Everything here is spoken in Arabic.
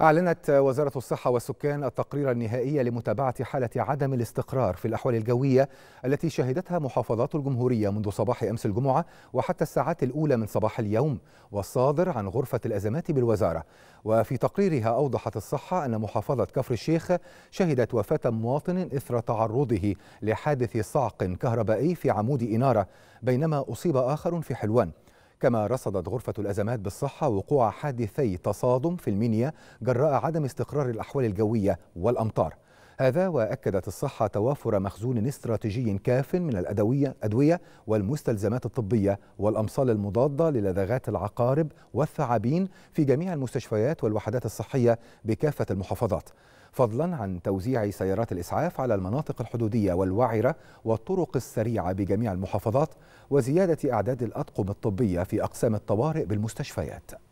أعلنت وزارة الصحة والسكان التقرير النهائي لمتابعة حالة عدم الاستقرار في الأحوال الجوية التي شهدتها محافظات الجمهورية منذ صباح أمس الجمعة وحتى الساعات الأولى من صباح اليوم والصادر عن غرفة الأزمات بالوزارة وفي تقريرها أوضحت الصحة أن محافظة كفر الشيخ شهدت وفاة مواطن إثر تعرضه لحادث صعق كهربائي في عمود إنارة بينما أصيب آخر في حلوان كما رصدت غرفة الأزمات بالصحة وقوع حادثي تصادم في المنيا جراء عدم استقرار الأحوال الجوية والأمطار هذا وأكدت الصحة توافر مخزون استراتيجي كاف من الأدوية أدوية والمستلزمات الطبية والأمصال المضادة للدغات العقارب والثعابين في جميع المستشفيات والوحدات الصحية بكافة المحافظات فضلا عن توزيع سيارات الإسعاف على المناطق الحدودية والوعرة والطرق السريعة بجميع المحافظات وزيادة أعداد الأطقم الطبية في أقسام الطوارئ بالمستشفيات